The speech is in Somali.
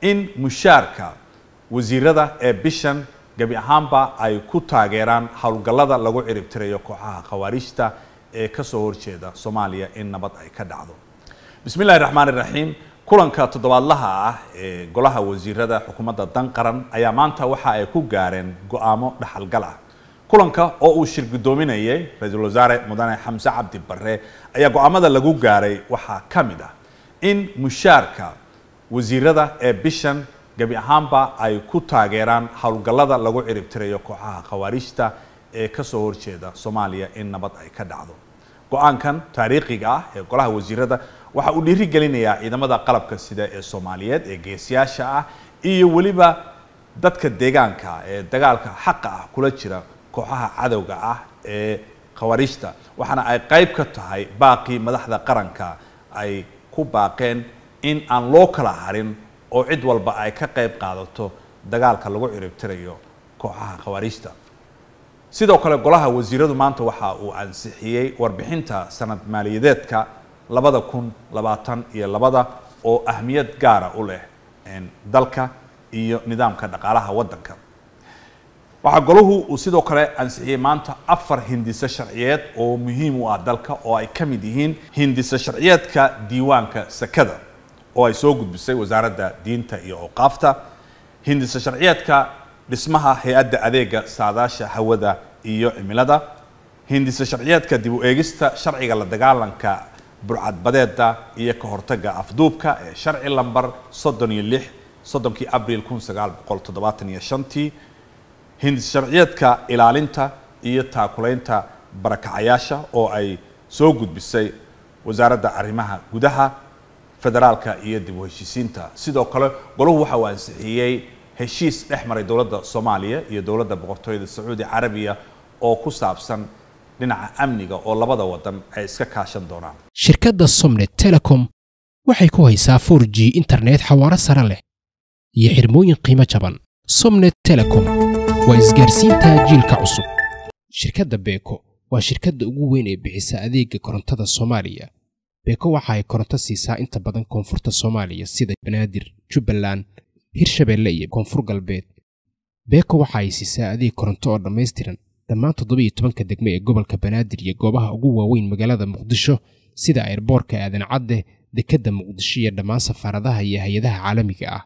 in mushaarka wasiirada ee bishan gebi ahaanba ay ku taageeraan howlgallada lagu ciribtirayo kooxaha khawaarijta ee kasoo horjeeda soomaaliya in nabad ay ka dhacdo bismi illahi raxmaan iraxiim kulanka toddobaadlaha ah ee golaha wasiirada xukuumadda danqaran ayaa maanta waxa ay ku gaareen go-aamo dhaxalgal ah kulanka oo uu shirgudoominayay ra-iisul wasaare mudane xamse cabdi barre ayaa go-aamada lagu gaaray waxaa ka mid ah in mushaarka wasiirada ee bishan gebi ahaanba ay ku taageeraan howlgallada lagu ciribtirayo kooxaha khawaariijta ee kasoo horjeeda soomaaliya in nabad ay ka dhacdo go-aankan taariikhiga ah ee golaha wasiirada waxa uu dhiirigelinayaa ciidamada qalabka sida ee soomaaliyeed ee geesiyaasha ah iyo weliba dadka deegaanka ee dagaalka xaqa ah kula jira kooxaha cadowga ah ee khawaariijta waxaana ay qayb ka tahay baaqii madaxda qaranka ay ku baaqeen in aan loo kala harin oo cid walba ay ka qayb qaadato dagaalka lagu ciribtirayo kooxaha khawaarijta sidoo kale golaha wasiiradu maanta waxa uu ansixiyey warbixinta sanad maaliyadeedka labada kun labaatan iyo labada oo ahmiyad gaara u leh dalka iyo nidaamka dhaqaalaha waddanka waxaa golahu uu sidoo kale ansixiyey maanta afar hindiso sharciyeed oo muhiim u ah dalka oo ay ka mid yihiin hindiso sharciyeedka diiwaanka sakada oo ay soo gudbisay wasaaradda diinta iyo awqaafta hindisa sharciyeedka dhismaha hay-adda adeega saadaasha hawada iyo cimilada hindisa sharciyeedka dib u eegista sharciga la dagaalanka burcadbadeeda iyo ka hortagga afduubka ee sharci lambar soddon iyo lix soddonkii abril kun sagaal boqol toddobaatan iyo shantii hindisa sharciyeedka ilaalinta iyo taakulaynta barakacayaasha oo ay soo gudbisay wasaaradda arrimaha gudaha federaalka iyo dib u heshiisiinta sidoo kale golahu waxa uu ansixiyey heshiis dhex maray dowladda soomaaliya iyo dowladda boqortooyada sacuudi carabiya oo ku saabsan dhinaca amniga oo labada wadan ay iska kaashan doonaan shirkadda somnet telecom waxay ku haysaa for g internet xawaaro sare leh iyo xirmooyin qiimo jaban somnet telecom waa isgaarsiinta jiilka cusub shirkadda beeko waa shirkadda ugu weyn ee bixisa adeega korontada soomaaliya beeko waxa ay koronto siisaa inta badan koonfurta soomaaliya sida banaadir jubbaland hirshabeelle iyo koonfur galbeed beeko waxa ay siisaa adeeg koronto oo dhammaystiran dhammaan toddobiiyo tobanka degme ee gobolka banaadir iyo goobaha ugu waaweyn magaalada muqdisho sida eerboorka aadan cadde dekedda muqdisho iyo dhammaan safaaradaha iyo hay-adaha caalamiga ah